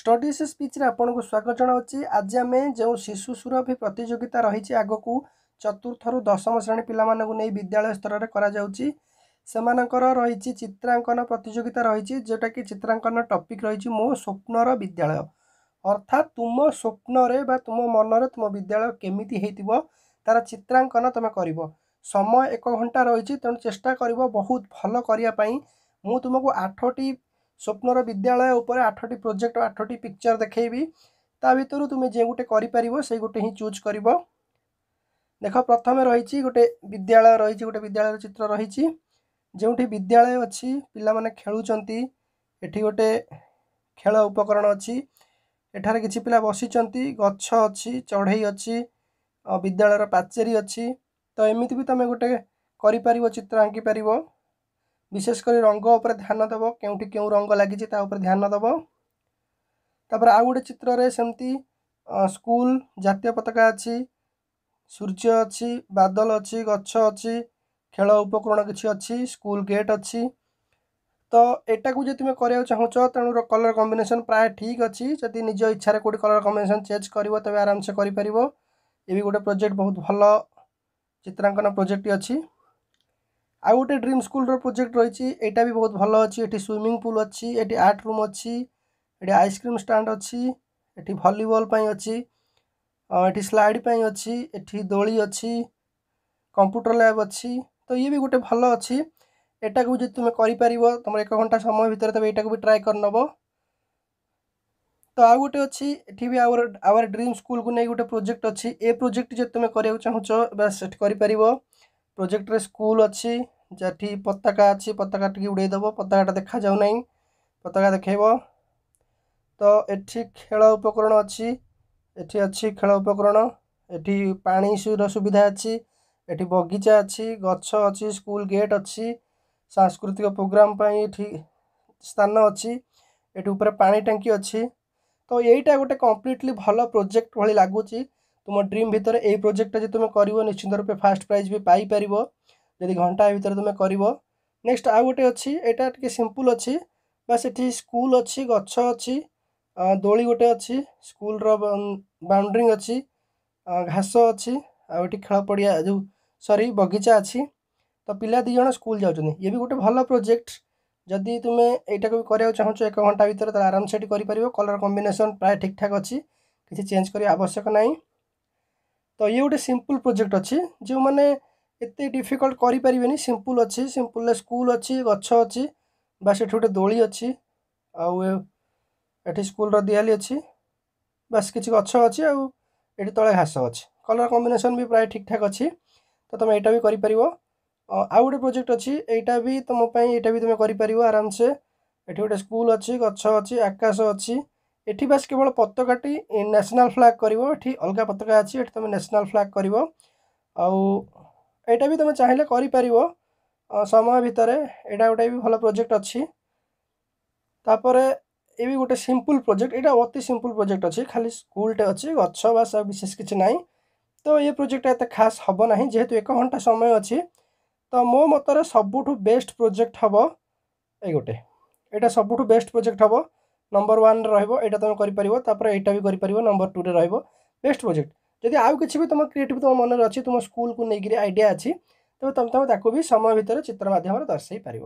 study ସେ ସ୍ପିଚ୍ରେ ଆପଣଙ୍କୁ ସ୍ୱାଗତ ଜଣାଉଛି ଆଜି ଆମେ ଯେଉଁ ଶିଶୁ ସୁରଭି ପ୍ରତିଯୋଗିତା ରହିଛି ଆଗକୁ ଚତୁର୍ଥରୁ ଦଶମ ଶ୍ରେଣୀ ପିଲାମାନଙ୍କୁ ନେଇ ବିଦ୍ୟାଳୟ ସ୍ତରରେ କରାଯାଉଛି ସେମାନଙ୍କର ରହିଛି ଚିତ୍ରାଙ୍କନ ପ୍ରତିଯୋଗିତା ରହିଛି ଯେଉଁଟାକି ଚିତ୍ରାଙ୍କନ ଟପିକ୍ ରହିଛି ମୋ ସ୍ୱପ୍ନର ବିଦ୍ୟାଳୟ ଅର୍ଥାତ ତୁମ ସ୍ୱପ୍ନରେ ବା ତୁମ ମନରେ ତୁମ ବିଦ୍ୟାଳୟ କେମିତି ହେଇଥିବ ତା'ର ଚିତ୍ରାଙ୍କନ ତୁମେ କରିବ ସମୟ ଏକ ଘଣ୍ଟା ରହିଛି ତେଣୁ ଚେଷ୍ଟା କରିବ ବହୁତ ଭଲ କରିବା ପାଇଁ ମୁଁ ତୁମକୁ ଆଠଟି ସ୍ୱପ୍ନର ବିଦ୍ୟାଳୟ ଉପରେ ଆଠଟି ପ୍ରୋଜେକ୍ଟ ଆଠଟି ପିକ୍ଚର ଦେଖେଇବି ତା ଭିତରୁ ତୁମେ ଯେ ଗୋଟେ କରିପାରିବ ସେଇ ଗୋଟେ ହିଁ ଚୁଜ୍ କରିବ ଦେଖ ପ୍ରଥମେ ରହିଛି ଗୋଟେ ବିଦ୍ୟାଳୟ ରହିଛି ଗୋଟେ ବିଦ୍ୟାଳୟର ଚିତ୍ର ରହିଛି ଯେଉଁଠି ବିଦ୍ୟାଳୟ ଅଛି ପିଲାମାନେ ଖେଳୁଛନ୍ତି ଏଠି ଗୋଟେ ଖେଳ ଉପକରଣ ଅଛି ଏଠାରେ କିଛି ପିଲା ବସିଛନ୍ତି ଗଛ ଅଛି ଚଢ଼େଇ ଅଛି ବିଦ୍ୟାଳୟର ପାଚେରୀ ଅଛି ତ ଏମିତି ବି ତୁମେ ଗୋଟେ କରିପାରିବ ଚିତ୍ର ଆଙ୍କିପାରିବ বিশেষ করে রঙ উপরে ধ্যান দেব কেউটি কেউ রঙ লাগিছে তা উপরে ধ্যান দেব তাপরে আউ গোটে চিত্রে সেমতি স্কুল জাতীয় পতাকা ଅଛି ସୂର୍ଯ୍ୟ ଅଛି ବାଦଲ ଅଛି ଗଛ ଅଛି ଖେଳ ଉପକରଣ କିଛି ଅଛି ସ୍କୁଲ ଗେଟ୍ ଅଛି ତ ଏଟାକୁ ଯଦି ତୁମେ କରିବାକୁ ଚାହୁଁଛ ତେଣୁ କଲର୍ କମ୍ବିନେସନ୍ ପ୍ରାୟ ଠିକ୍ ଅଛି ଯଦି ନିଜ ଇଚ୍ଛାରେ କେଉଁଠି କଲର୍ କମ୍ବିନେସନ୍ ଚେଞ୍ଜ କରିବ ତେବେ ଆରାମସେ କରିପାରିବ ଏ ବି ଗୋଟେ ପ୍ରୋଜେକ୍ଟ ବହୁତ ଭଲ ଚିତ୍ରାଙ୍କନ ପ୍ରୋଜେକ୍ଟଟି ଅଛି ଆଉ ଗୋଟେ ଡ୍ରିମ୍ ସ୍କୁଲ୍ର ପ୍ରୋଜେକ୍ଟ ରହିଛି ଏଇଟା ବି ବହୁତ ଭଲ ଅଛି ଏଠି ସୁଇମିଂ ପୁଲ୍ ଅଛି ଏଠି ଆର୍ଟ ରୁମ୍ ଅଛି ଏଠି ଆଇସ୍କ୍ରିମ୍ ଷ୍ଟାଣ୍ଡ ଅଛି ଏଠି ଭଲିବଲ୍ ପାଇଁ ଅଛି ଏଠି ସ୍ଲାଇଡ଼ ପାଇଁ ଅଛି ଏଠି ଦୋଳି ଅଛି କମ୍ପ୍ୟୁଟର ଲ୍ୟାବ୍ ଅଛି ତ ଇଏ ବି ଗୋଟେ ଭଲ ଅଛି ଏଟାକୁ ଯଦି ତୁମେ କରିପାରିବ ତୁମର ଏକ ଘଣ୍ଟା ସମୟ ଭିତରେ ତମେ ଏଇଟାକୁ ବି ଟ୍ରାଏ କରିନେବ ତ ଆଉ ଗୋଟେ ଅଛି ଏଠି ବି ଆୱାର ଆୱାର ଡ୍ରିମ୍ ସ୍କୁଲ୍କୁ ନେଇ ଗୋଟେ ପ୍ରୋଜେକ୍ଟ ଅଛି ଏ ପ୍ରୋଜେକ୍ଟ ଯଦି ତୁମେ କରିବାକୁ ଚାହୁଁଛ ବାସ୍ ସେଠି କରିପାରିବ ପ୍ରୋଜେକ୍ଟରେ ସ୍କୁଲ ଅଛି ଯାଠି ପତାକା ଅଛି ପତାକା ଟିକେ ଉଡ଼େଇ ଦେବ ପତାକାଟା ଦେଖାଯାଉ ନାହିଁ ପତାକା ଦେଖାଇବ ତ ଏଠି ଖେଳ ଉପକରଣ ଅଛି ଏଠି ଅଛି ଖେଳ ଉପକରଣ ଏଠି ପାଣିର ସୁବିଧା ଅଛି ଏଠି ବଗିଚା ଅଛି ଗଛ ଅଛି ସ୍କୁଲ ଗେଟ୍ ଅଛି ସାଂସ୍କୃତିକ ପ୍ରୋଗ୍ରାମ୍ ପାଇଁ ଏଠି ସ୍ଥାନ ଅଛି ଏଠି ଉପରେ ପାଣି ଟାଙ୍କି ଅଛି ତ ଏଇଟା ଗୋଟେ କମ୍ପ୍ଲିଟଲି ଭଲ ପ୍ରୋଜେକ୍ଟ ଭଳି ଲାଗୁଛି ତୁମ ଡ୍ରିମ୍ ଭିତରେ ଏଇ ପ୍ରୋଜେକ୍ଟଟା ଯଦି ତୁମେ କରିବ ନିଶ୍ଚିନ୍ତ ରୂପେ ଫାର୍ଷ୍ଟ ପ୍ରାଇଜ୍ ବି ପାଇପାରିବ ଯଦି ଘଣ୍ଟା ଭିତରେ ତୁମେ କରିବ ନେକ୍ସଟ ଆଉ ଗୋଟେ ଅଛି ଏଇଟା ଟିକେ ସିମ୍ପଲ୍ ଅଛି ବା ସେଠି ସ୍କୁଲ୍ ଅଛି ଗଛ ଅଛି ଦୋଳି ଗୋଟେ ଅଛି ସ୍କୁଲ୍ର ବାଉଣ୍ଡ୍ରିଂ ଅଛି ଘାସ ଅଛି ଆଉ ଏଠି ଖେଳ ପଡ଼ିଆ ଯେଉଁ ସରି ବଗିଚା ଅଛି ତ ପିଲା ଦୁଇ ଜଣ ସ୍କୁଲ୍ ଯାଉଛନ୍ତି ଇଏ ବି ଗୋଟେ ଭଲ ପ୍ରୋଜେକ୍ଟ ଯଦି ତୁମେ ଏଇଟାକୁ ବି କରିବାକୁ ଚାହୁଁଛ ଏକ ଘଣ୍ଟା ଭିତରେ ତାହେଲେ ଆରାମସେ ଏଠି କରିପାରିବ କଲର୍ କମ୍ବିନେସନ୍ ପ୍ରାୟ ଠିକ୍ଠାକ୍ ଅଛି କିଛି ଚେଞ୍ଜ କରିବା ଆବଶ୍ୟକ ନାହିଁ ତ ଇଏ ଗୋଟେ ସିମ୍ପୁଲ୍ ପ୍ରୋଜେକ୍ଟ ଅଛି ଯେଉଁମାନେ ଏତେ ଡିଫିକଲ୍ଟ କରିପାରିବେନି ସିମ୍ପୁଲ୍ ଅଛି ସିମ୍ପୁଲ୍ରେ ସ୍କୁଲ୍ ଅଛି ଗଛ ଅଛି ବା ସେଠି ଗୋଟେ ଦୋଳି ଅଛି ଆଉ ଏଠି ସ୍କୁଲ୍ର ଦିଆଲି ଅଛି ବାସ୍ କିଛି ଗଛ ଅଛି ଆଉ ଏଠି ତଳେ ଘାସ ଅଛି କଲର୍ କମ୍ବିନେସନ୍ ବି ପ୍ରାୟ ଠିକ୍ଠାକ୍ ଅଛି ତ ତମେ ଏଇଟା ବି କରିପାରିବ ଆଉ ଗୋଟେ ପ୍ରୋଜେକ୍ଟ ଅଛି ଏଇଟା ବି ତୁମ ପାଇଁ ଏଇଟା ବି ତୁମେ କରିପାରିବ ଆରାମସେ ଏଠି ଗୋଟେ ସ୍କୁଲ୍ ଅଛି ଗଛ ଅଛି ଆକାଶ ଅଛି এটি বাস কেবল পতাকাটি ন্যাশনাল ফ্ল্যাগ করব এটি অলগা পতাকা আছে এটি তুমি ন্যাশনাল ফ্ল্যাগ করব আইটা বি তুমি চাইলে করে পারিব সময় ভিতরে এটা গোটে বি ভালো প্রোজেক্ট অছি তাপরে ଏ ବି ଗୋଟେ ସିମ୍ପଲ୍ ପ୍ରୋଜେକ୍ଟ ଏଇଟା ଅତି ସିମ୍ପଲ୍ ପ୍ରୋଜେକ୍ଟ ଅଛି ଖାଲି ସ୍କୁଲଟେ ଅଛି ଗଛ ବାସ ଆଉ ବିଶେଷ କିଛି ନାହିଁ ତ ଏ ପ୍ରୋଜେକ୍ଟ ଏତେ ଖାସ୍ ହେବ ନାହିଁ ଯେହେତୁ ଏକ ଘଣ୍ଟା ସମୟ ଅଛି ତ ମୋ ମତରେ ସବୁଠୁ ବେଷ୍ଟ ପ୍ରୋଜେକ୍ଟ ହେବ ଏଇ ଗୋଟେ ଏଇଟା ସବୁଠୁ ବେଷ୍ଟ ପ୍ରୋଜେକ୍ଟ ହେବ নম্বর ওয়ান রহব এটা তুমি করিপার তাপরে এইটা বি করিপার নম্বর টুরে রহব বেস্ট প্রোজেক্ট যদি আউ কিছু বি তোমার ক্রিয়েটিভ তোমার মনে অছি তোমার স্কুলকে নেইকি আইডিয়া আছে তবে তুমি তুমি তাকে বি সময় ভিতরে চিত্র মাধ্যমে দর্শাই পারিব